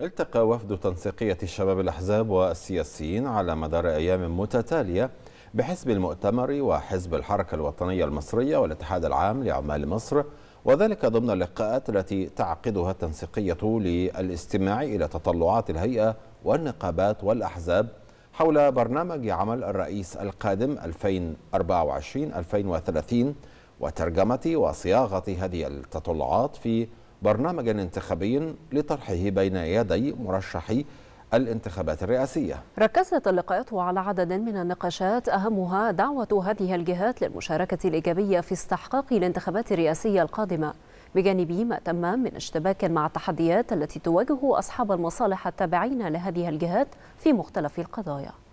التقى وفد تنسيقية الشباب الأحزاب والسياسيين على مدار أيام متتالية بحزب المؤتمر وحزب الحركة الوطنية المصرية والاتحاد العام لعمال مصر وذلك ضمن اللقاءات التي تعقدها التنسيقية للاستماع إلى تطلعات الهيئة والنقابات والأحزاب حول برنامج عمل الرئيس القادم 2024-2030 وترجمة وصياغة هذه التطلعات في برنامجا انتخابيا لطرحه بين يدي مرشحي الانتخابات الرئاسية ركزت اللقاءات على عدد من النقاشات أهمها دعوة هذه الجهات للمشاركة الإيجابية في استحقاق الانتخابات الرئاسية القادمة بجانب ما تم من اشتباك مع التحديات التي تواجه أصحاب المصالح التابعين لهذه الجهات في مختلف القضايا